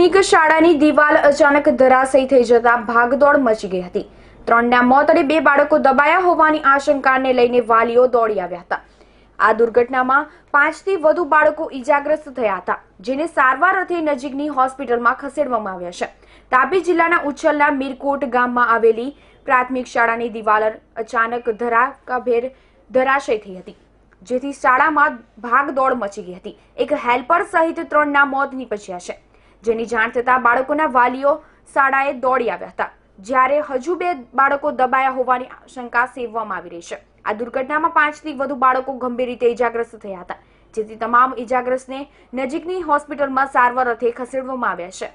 પ્રાથમિક શાળાની દિવાલ અચાનક ધરાશયી થઈ જતા ભાગદોડ મચી ગઈ હતી ત્રણના મોત અને બે બાળકો દબાયા હોવાની આશંકાને લઈને વાલીઓ દોડી આવ્યા હતા આ દુર્ઘટનામાં પાંચથી વધુ બાળકો ઈજાગ્રસ્ત થયા હતા જેને સારવાર અર્થે નજીકની હોસ્પિટલમાં ખસેડવામાં આવ્યા છે તાપી જિલ્લાના ઉછલના મીરકોટ ગામમાં આવેલી પ્રાથમિક શાળાની દિવાલ અચાનક ધરાકાભેર ધરાશય થઈ હતી જેથી શાળામાં ભાગદોડ મચી ગઈ હતી એક હેલ્પર સહિત ત્રણના મોત નીપજ્યા છે જેની જાણ થતાં બાળકોના વાલીઓ શાળાએ દોડી આવ્યા હતા જ્યારે હજુ બે બાળકો દબાયા હોવાની આશંકા સેવવામાં આવી રહી છે આ દુર્ઘટનામાં પાંચથી વધુ બાળકો ગંભીર રીતે ઇજાગ્રસ્ત થયા હતા જેથી તમામ ઇજાગ્રસ્તને નજીકની હોસ્પિટલમાં સારવાર અર્થે ખસેડવામાં આવ્યા છે